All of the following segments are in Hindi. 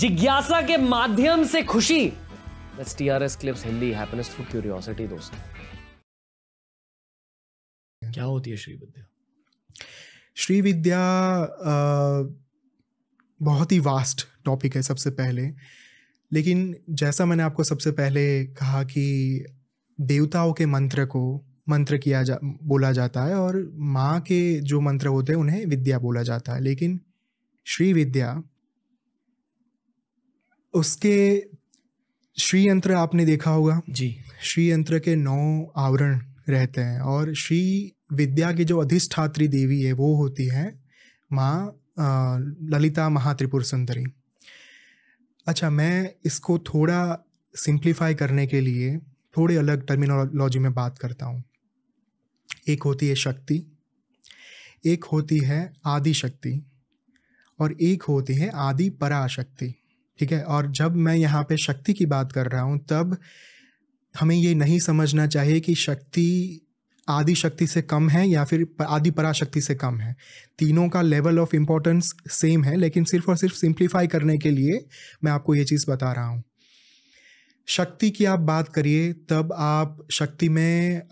जिज्ञासा के माध्यम से खुशी दस T R S clips Hindi happiness through curiosity दोस्त क्या होती है श्री विद्या श्री विद्या बहुत ही वास्ट टॉपिक है सबसे पहले लेकिन जैसा मैंने आपको सबसे पहले कहा कि देवताओं के मंत्र को मंत्र किया जा बोला जाता है और माँ के जो मंत्र होते हैं उन्हें विद्या बोला जाता है लेकिन श्री विद्या उसके श्री यंत्र आपने देखा होगा जी श्री यंत्र के नौ आवरण रहते हैं और श्री विद्या की जो अधिष्ठात्री देवी है वो होती है माँ ललिता महात्रिपुर सुंदरी अच्छा मैं इसको थोड़ा सिंप्लीफाई करने के लिए थोड़े अलग टर्मिनोलॉजी में बात करता हूँ एक होती है शक्ति एक होती है आदि शक्ति और एक होती है आदि पराशक्ति ठीक है और जब मैं यहाँ पे शक्ति की बात कर रहा हूँ तब हमें ये नहीं समझना चाहिए कि शक्ति आदि शक्ति से कम है या फिर आदि पराशक्ति से कम है तीनों का लेवल ऑफ इम्पोर्टेंस सेम है लेकिन सिर्फ और सिर्फ सिंप्लीफाई करने के लिए मैं आपको ये चीज़ बता रहा हूँ शक्ति की आप बात करिए तब आप शक्ति में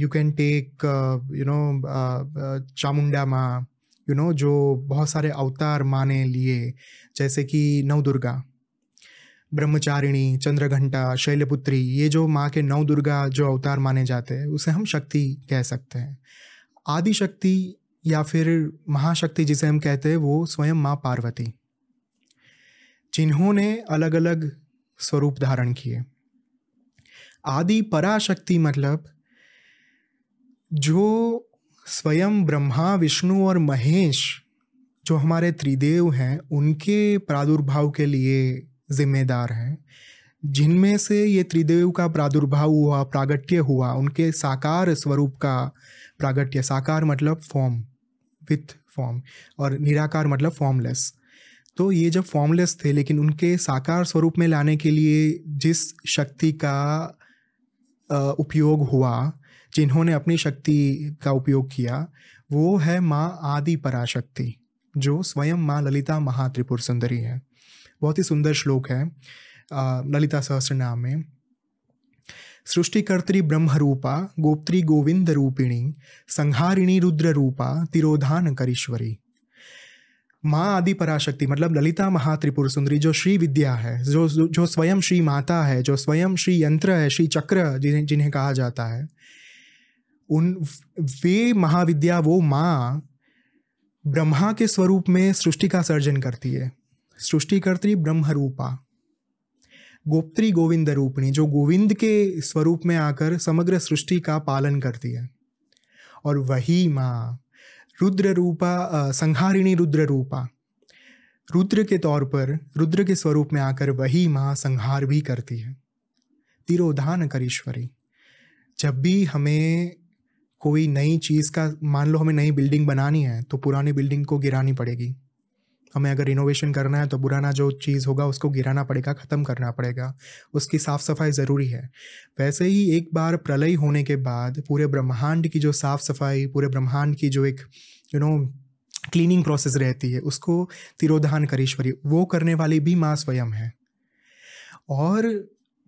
you can take you know Chamunda माँ यू you नो know, जो बहुत सारे अवतार माने लिए जैसे कि नव दुर्गा ब्रह्मचारिणी चंद्रघंटा शैलपुत्री ये जो माँ के नव दुर्गा जो अवतार माने जाते हैं उसे हम शक्ति कह सकते हैं आदि शक्ति या फिर महाशक्ति जिसे हम कहते हैं वो स्वयं माँ पार्वती जिन्होंने अलग अलग स्वरूप धारण किए आदि पराशक्ति मतलब जो स्वयं ब्रह्मा विष्णु और महेश जो हमारे त्रिदेव हैं उनके प्रादुर्भाव के लिए जिम्मेदार हैं जिनमें से ये त्रिदेव का प्रादुर्भाव हुआ प्रागट्य हुआ उनके साकार स्वरूप का प्रागट्य साकार मतलब फॉर्म विथ फॉर्म और निराकार मतलब फॉर्मलेस तो ये जब फॉर्मलेस थे लेकिन उनके साकार स्वरूप में लाने के लिए जिस शक्ति का उपयोग हुआ जिन्होंने अपनी शक्ति का उपयोग किया वो है माँ आदि पराशक्ति जो स्वयं माँ ललिता महात्रिपुर सुंदरी है बहुत ही सुंदर श्लोक है ललिता सहस्र नाम में सृष्टिकर्त्री ब्रह्मरूपा गोप्त्री गोविंद रूपिणी संहारिणी रुद्र रूपा तिरोधान करीश्वरी माँ आदि पराशक्ति मतलब ललिता महात्रिपुर सुंदरी जो श्री विद्या है जो जो स्वयं श्री माता है जो स्वयं श्री यंत्र है श्री चक्र जिन्हें जिन्हें कहा जाता है उन वे महाविद्या वो माँ ब्रह्मा के स्वरूप में सृष्टि का सर्जन करती है सृष्टिकर्त्री रूपा गोप्त्री गोविंद रूपणी जो गोविंद के स्वरूप में आकर समग्र सृष्टि का पालन करती है और वही माँ रुद्र रूपा संहारिणी रुद्र रूपा रुद्र के तौर पर रुद्र के स्वरूप में आकर वही माँ संहार भी करती है तिरोधान करीश्वरी जब भी हमें कोई नई चीज़ का मान लो हमें नई बिल्डिंग बनानी है तो पुरानी बिल्डिंग को गिरानी पड़ेगी हमें अगर रिनोवेशन करना है तो पुराना जो चीज़ होगा उसको गिराना पड़ेगा ख़त्म करना पड़ेगा उसकी साफ़ सफाई ज़रूरी है वैसे ही एक बार प्रलय होने के बाद पूरे ब्रह्मांड की जो साफ़ सफाई पूरे ब्रह्मांड की जो एक यू नो क्लीनिंग प्रोसेस रहती है उसको तिरोधान करीश्वरी वो करने वाली भी माँ स्वयं है और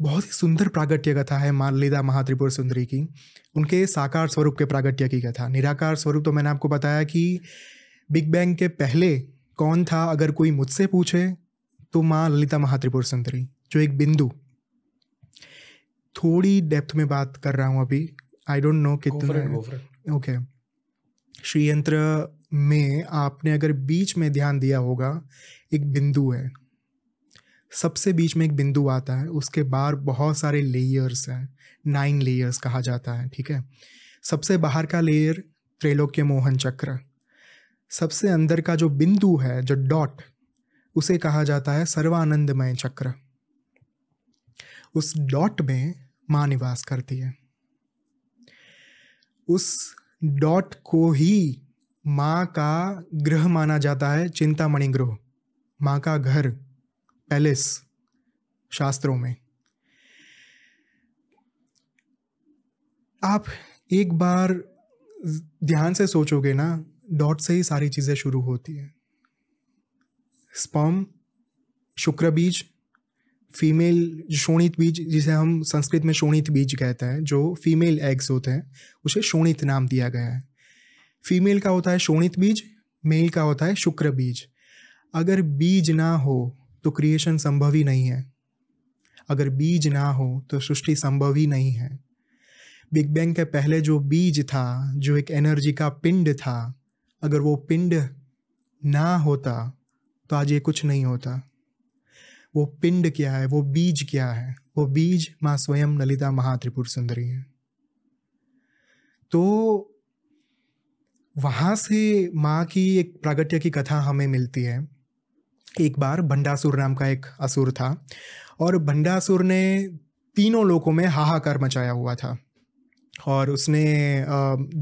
बहुत ही सुंदर प्रागट्य कथा है माललीदा महात्रिपुर सुंदरी की उनके साकार स्वरूप के प्रागट्य की कथा निराकार स्वरूप तो मैंने आपको बताया कि बिग बैंग के पहले कौन था अगर कोई मुझसे पूछे तो माँ ललिता महात्रिपुर सुंदरी जो एक बिंदु थोड़ी डेप्थ में बात कर रहा हूँ अभी आई डोंट नो कितना ओके श्रीयंत्र में आपने अगर बीच में ध्यान दिया होगा एक बिंदु है सबसे बीच में एक बिंदु आता है उसके बाहर बहुत सारे लेयर्स हैं नाइन लेयर्स कहा जाता है ठीक है सबसे बाहर का लेयर त्रैलोक्य मोहन चक्र सबसे अंदर का जो बिंदु है जो डॉट उसे कहा जाता है सर्वानंदमय चक्र उस डॉट में माँ निवास करती है उस डॉट को ही माँ का ग्रह माना जाता है चिंतामणि ग्रह माँ का घर पैलेस शास्त्रों में आप एक बार ध्यान से सोचोगे ना डॉट से ही सारी चीज़ें शुरू होती है स्पर्म शुक्र बीज फीमेल शोणित बीज जिसे हम संस्कृत में शोणित बीज कहते हैं जो फीमेल एग्स होते हैं उसे शोणित नाम दिया गया है फीमेल का होता है शोणित बीज मेल का होता है शुक्र बीज अगर बीज ना हो तो क्रिएशन संभव ही नहीं है अगर बीज ना हो तो सृष्टि संभव ही नहीं है बिग बैंग के पहले जो बीज था जो एक एनर्जी का पिंड था अगर वो पिंड ना होता तो आज ये कुछ नहीं होता वो पिंड क्या है वो बीज क्या है वो बीज माँ स्वयं ललिता महात्रिपुर सुंदरी है तो वहाँ से माँ की एक प्रागट्य की कथा हमें मिलती है एक बार भंडासुर नाम का एक असुर था और भंडासुर ने तीनों लोगों में हाहाकार मचाया हुआ था और उसने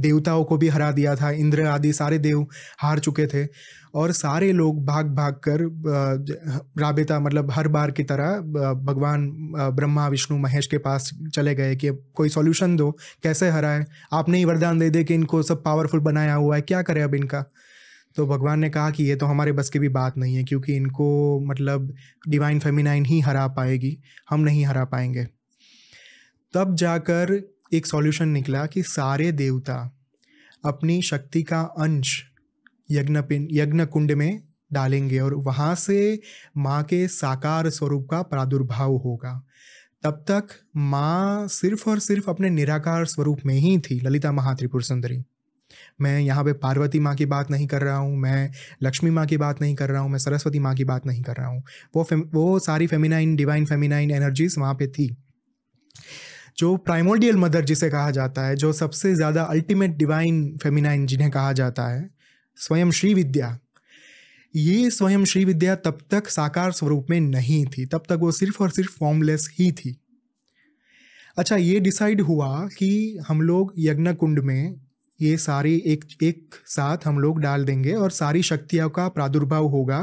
देवताओं को भी हरा दिया था इंद्र आदि सारे देव हार चुके थे और सारे लोग भाग भाग कर राबेता मतलब हर बार की तरह भगवान ब्रह्मा विष्णु महेश के पास चले गए कि कोई सॉल्यूशन दो कैसे हराए आपने ही वरदान दे दे कि इनको सब पावरफुल बनाया हुआ है क्या करें अब इनका तो भगवान ने कहा कि ये तो हमारे बस की भी बात नहीं है क्योंकि इनको मतलब डिवाइन फेमिनाइन ही हरा पाएगी हम नहीं हरा पाएंगे तब जाकर एक सॉल्यूशन निकला कि सारे देवता अपनी शक्ति का अंश यज्ञ यज्ञ कुंड में डालेंगे और वहाँ से माँ के साकार स्वरूप का प्रादुर्भाव होगा तब तक माँ सिर्फ और सिर्फ अपने निराकार स्वरूप में ही थी ललिता महात्रिपुर सुंदरी मैं यहाँ पे पार्वती माँ की बात नहीं कर रहा हूँ मैं लक्ष्मी माँ की बात नहीं कर रहा हूँ मैं सरस्वती माँ की बात नहीं कर रहा हूँ वो वो सारी फेमिनाइन डिवाइन फेमिनाइन एनर्जीज वहाँ पे थी जो प्राइमोडियल मदर जिसे कहा जाता है जो सबसे ज़्यादा अल्टीमेट डिवाइन फेमिनाइन जिन्हें कहा जाता है स्वयं श्री विद्या ये स्वयं श्री विद्या तब तक साकार स्वरूप में नहीं थी तब तक वो सिर्फ और सिर्फ फॉर्मलेस ही थी अच्छा ये डिसाइड हुआ कि हम लोग यज्ञ कुंड में ये सारी एक एक साथ हम लोग डाल देंगे और सारी शक्तियों का प्रादुर्भाव होगा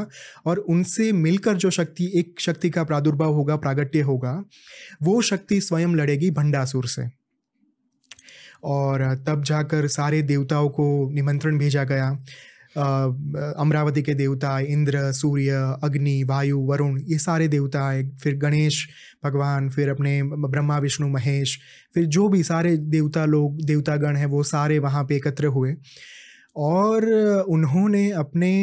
और उनसे मिलकर जो शक्ति एक शक्ति का प्रादुर्भाव होगा प्रागट्य होगा वो शक्ति स्वयं लड़ेगी भंडासुर से और तब जाकर सारे देवताओं को निमंत्रण भेजा गया अमरावती के देवता इंद्र सूर्य अग्नि वायु वरुण ये सारे देवता है फिर गणेश भगवान फिर अपने ब्रह्मा विष्णु महेश फिर जो भी सारे देवता लोग देवतागण हैं वो सारे वहाँ पे एकत्र हुए और उन्होंने अपने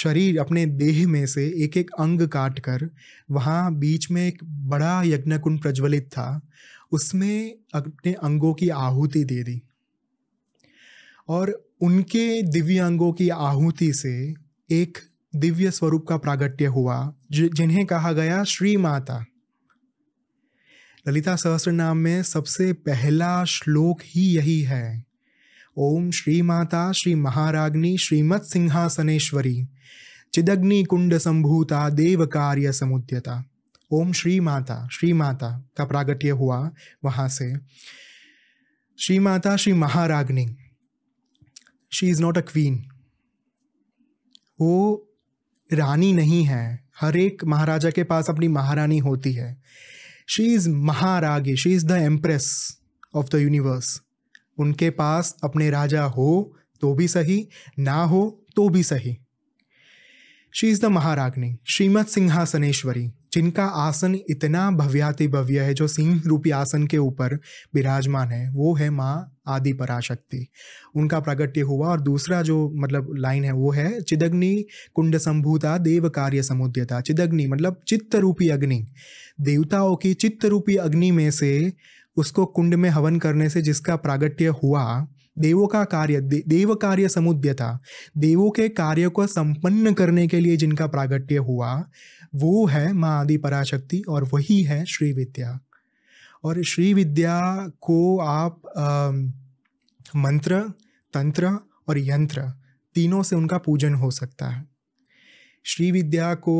शरीर अपने देह में से एक एक अंग काट कर वहाँ बीच में एक बड़ा यज्ञ कुंड प्रज्वलित था उसमें अपने अंगों की आहुति दे दी और उनके दिव्यांगों की आहुति से एक दिव्य स्वरूप का प्रागट्य हुआ जिन्हें कहा गया श्री माता ललिता सहस्र नाम में सबसे पहला श्लोक ही यही है ओम श्री माता श्री महाराग्नि श्रीमत् सिंहासनेश्वरी चिदग्नि कुंड संभूता देव कार्य समुद्यता ओम श्री माता श्री माता का प्रागट्य हुआ वहां से श्री माता Shri Maharagni she is not a queen वो रानी नहीं है हर एक महाराजा के पास अपनी महारानी होती है शी इज़ महारागे she is the empress of the universe उनके पास अपने राजा हो तो भी सही ना हो तो भी सही she is the Maharagni Shrimad Simhasaneshwari जिनका आसन इतना भव्याति भव्य है जो सिंह रूपी आसन के ऊपर विराजमान है वो है माँ आदि पराशक्ति उनका प्रागट्य हुआ और दूसरा जो मतलब लाइन है वो है चिदग्नि कुंड संभूता देव कार्य समुद्यता चिदग्नि मतलब चित्त रूपी अग्नि देवताओं की चित्त रूपी अग्नि में से उसको कुंड में हवन करने से जिसका प्रागट्य हुआ देवों का कार्य दे, देव कार्य समुद्य था देवों के कार्य को संपन्न करने के लिए जिनका प्रागट्य हुआ वो है माँ आदि पराशक्ति और वही है श्री विद्या और श्री विद्या को आप आ, मंत्र तंत्र और यंत्र तीनों से उनका पूजन हो सकता है श्री विद्या को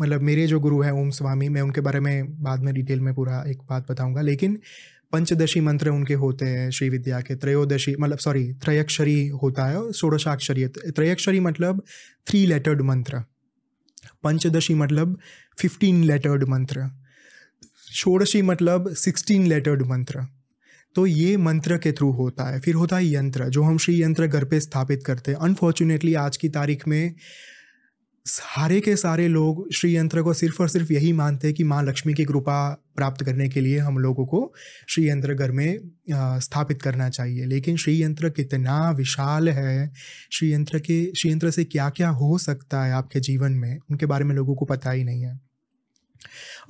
मतलब मेरे जो गुरु हैं ओम स्वामी मैं उनके बारे में बाद में डिटेल में पूरा एक बात बताऊंगा लेकिन पंचदशी मंत्र उनके होते हैं श्री विद्या के त्रयोदशी मतलब सॉरी त्रयक्षरी होता है और षोडशाक्षरी त्रयक्षरी मतलब थ्री लेटर्ड मंत्र पंचदशी मतलब फिफ्टीन लेटर्ड मंत्र षोडशी मतलब सिक्सटीन लेटर्ड मंत्र तो ये मंत्र के थ्रू होता है फिर होता है यंत्र जो हम श्री यंत्र घर पे स्थापित करते हैं अनफॉर्चुनेटली आज की तारीख में सारे के सारे लोग श्री यंत्र को सिर्फ और सिर्फ यही मानते हैं कि माँ लक्ष्मी की कृपा प्राप्त करने के लिए हम लोगों को श्री यंत्र घर में स्थापित करना चाहिए लेकिन श्री यंत्र कितना विशाल है श्री यंत्र के श्री यंत्र से क्या क्या हो सकता है आपके जीवन में उनके बारे में लोगों को पता ही नहीं है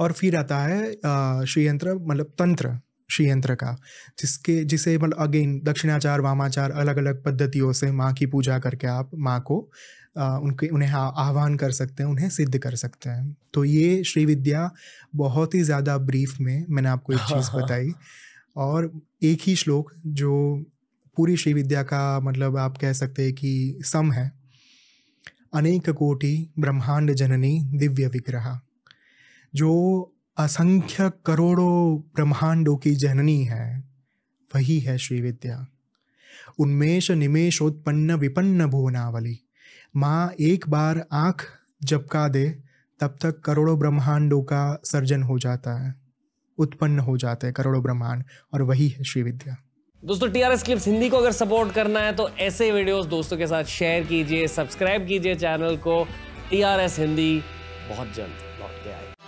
और फिर आता है श्री यंत्र मतलब तंत्र श्री यंत्र का जिसके जिसे मतलब अगेन दक्षिणाचार वामाचार अलग अलग पद्धतियों से माँ की पूजा करके आप माँ को उनके उन्हें आह्वान कर सकते हैं उन्हें सिद्ध कर सकते हैं तो ये श्री विद्या बहुत ही ज़्यादा ब्रीफ में मैंने आपको एक चीज़ हाँ, हाँ। बताई और एक ही श्लोक जो पूरी श्री विद्या का मतलब आप कह सकते हैं कि सम है अनेक कोटि ब्रह्मांड जननी दिव्य विग्रह जो असंख्य करोड़ों ब्रह्मांडों की जननी है वही है श्री विद्या उन्मेष निमेशोत्पन्न विपन्न भुवनावली माँ एक बार आंख झपका दे तब तक करोड़ों ब्रह्मांडों का सर्जन हो जाता है उत्पन्न हो जाते हैं करोड़ों ब्रह्मांड और वही है श्री विद्या दोस्तों T R S clips Hindi को अगर सपोर्ट करना है तो ऐसे वीडियोस दोस्तों के साथ शेयर कीजिए सब्सक्राइब कीजिए चैनल को टी आर एस हिंदी बहुत जल्द लौट के आएगी